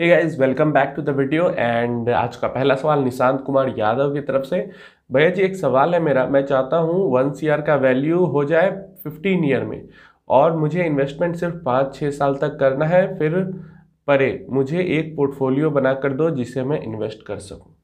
hey guys welcome back to the video and आज का पहला सवाल निशांत कुमार यादव की तरफ से भैया जी एक सवाल है मेरा मैं चाहता हूँ वन सी का वैल्यू हो जाए फिफ्टीन ईयर में और मुझे इन्वेस्टमेंट सिर्फ पाँच छः साल तक करना है फिर परे मुझे एक पोर्टफोलियो बना कर दो जिसे मैं इन्वेस्ट कर सकूँ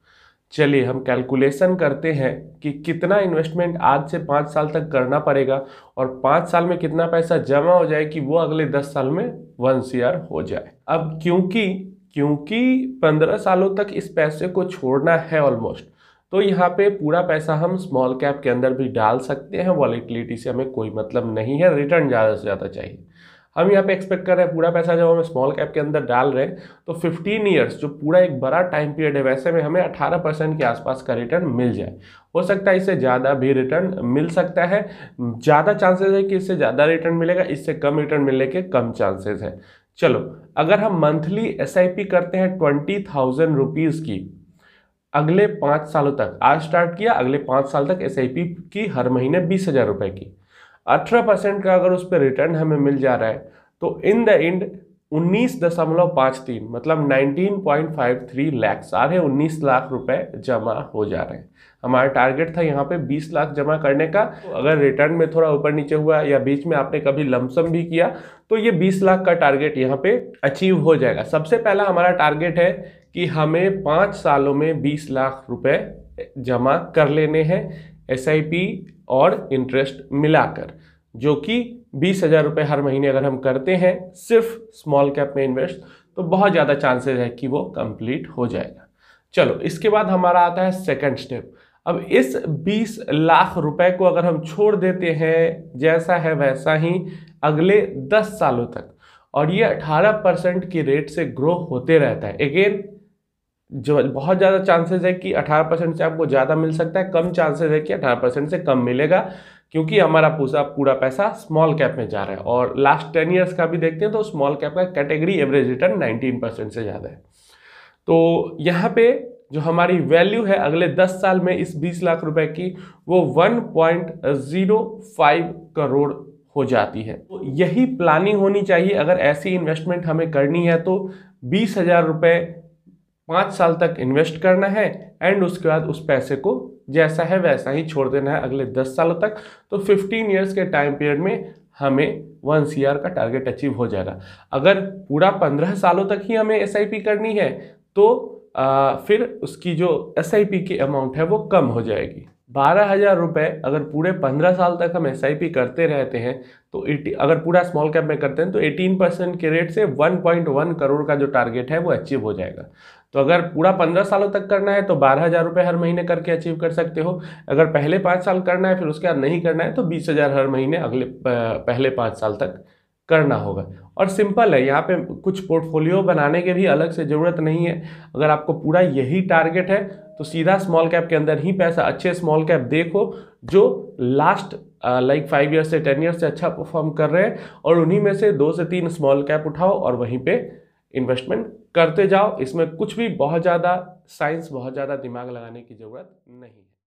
चलिए हम कैलकुलेशन करते हैं कि कितना इन्वेस्टमेंट आज से पाँच साल तक करना पड़ेगा और पाँच साल में कितना पैसा जमा हो जाए कि वो अगले दस साल में वन सी हो जाए अब क्योंकि क्योंकि पंद्रह सालों तक इस पैसे को छोड़ना है ऑलमोस्ट तो यहाँ पे पूरा पैसा हम स्मॉल कैप के अंदर भी डाल सकते हैं वॉलेटिलिटी से हमें कोई मतलब नहीं है रिटर्न ज़्यादा से ज़्यादा चाहिए हम यहाँ पे एक्सपेक्ट कर रहे हैं पूरा पैसा जब हम स्मॉल कैप के अंदर डाल रहे हैं तो 15 ईयर्स जो पूरा एक बड़ा टाइम पीरियड है वैसे में हमें 18 परसेंट के आसपास का रिटर्न मिल जाए हो सकता है इससे ज़्यादा भी रिटर्न मिल सकता है ज़्यादा चांसेस है कि इससे ज़्यादा रिटर्न मिलेगा इससे कम रिटर्न मिलने के कम चांसेस है चलो अगर हम मंथली एस करते हैं ट्वेंटी थाउजेंड रुपीज़ की अगले पाँच सालों तक आज स्टार्ट किया अगले पाँच साल तक एस की हर महीने बीस हज़ार रुपये की अठारह परसेंट का अगर उस पर रिटर्न हमें मिल जा रहा है तो इन द एंड उन्नीस दशमलव पाँच तीन मतलब nineteen point five three lakh साढ़े उन्नीस लाख रुपए जमा हो जा रहे हैं हमारा टारगेट था यहाँ पे 20 लाख जमा करने का अगर रिटर्न में थोड़ा ऊपर नीचे हुआ या बीच में आपने कभी लमसम भी किया तो ये 20 लाख का टारगेट यहाँ पे अचीव हो जाएगा सबसे पहला हमारा टारगेट है कि हमें पाँच सालों में बीस लाख रुपये जमा कर लेने हैं एस और इंटरेस्ट मिलाकर जो कि बीस हज़ार रुपये हर महीने अगर हम करते हैं सिर्फ स्मॉल कैप में इन्वेस्ट तो बहुत ज़्यादा चांसेस है कि वो कंप्लीट हो जाएगा चलो इसके बाद हमारा आता है सेकंड स्टेप अब इस 20 लाख रुपए को अगर हम छोड़ देते हैं जैसा है वैसा ही अगले 10 सालों तक और ये 18 परसेंट की रेट से ग्रो होते रहता है अगेन जो बहुत ज़्यादा चांसेस है कि 18 परसेंट से आपको ज़्यादा मिल सकता है कम चांसेस है कि 18 परसेंट से कम मिलेगा क्योंकि हमारा पूरा पूरा पैसा स्मॉल कैप में जा रहा है और लास्ट टेन ईयर्स का भी देखते हैं तो स्मॉल कैप का category average return nineteen percent से ज़्यादा है तो यहाँ पे जो हमारी वैल्यू है अगले 10 साल में इस 20 लाख रुपए की वो 1.05 करोड़ हो जाती है तो यही प्लानिंग होनी चाहिए अगर ऐसी इन्वेस्टमेंट हमें करनी है तो बीस हज़ार रुपये पाँच साल तक इन्वेस्ट करना है एंड उसके बाद उस पैसे को जैसा है वैसा ही छोड़ देना है अगले दस सालों तक तो फिफ्टीन ईयर्स के टाइम पीरियड में हमें वन सी का टारगेट अचीव हो जाएगा अगर पूरा पंद्रह सालों तक ही हमें एस करनी है तो आ, फिर उसकी जो एस की अमाउंट है वो कम हो जाएगी बारह हज़ार रुपये अगर पूरे पंद्रह साल तक हम एस करते रहते हैं तो एटी अगर पूरा स्मॉल कैप में करते हैं तो एटीन परसेंट के रेट से वन पॉइंट वन करोड़ का जो टारगेट है वो अचीव हो जाएगा तो अगर पूरा पंद्रह सालों तक करना है तो बारह हज़ार रुपये हर महीने करके अचीव कर सकते हो अगर पहले पाँच साल करना है फिर उसके बाद नहीं करना है तो बीस हज़ार हर महीने अगले पहले पाँच साल तक करना होगा और सिंपल है यहाँ पे कुछ पोर्टफोलियो बनाने के भी अलग से ज़रूरत नहीं है अगर आपको पूरा यही टारगेट है तो सीधा स्मॉल कैप के अंदर ही पैसा अच्छे स्मॉल कैप देखो जो लास्ट लाइक फाइव ईयर से टेन ईयर से अच्छा परफॉर्म कर रहे हैं और उन्हीं में से दो से तीन स्मॉल कैप उठाओ और वहीं पे इन्वेस्टमेंट करते जाओ इसमें कुछ भी बहुत ज़्यादा साइंस बहुत ज़्यादा दिमाग लगाने की ज़रूरत नहीं है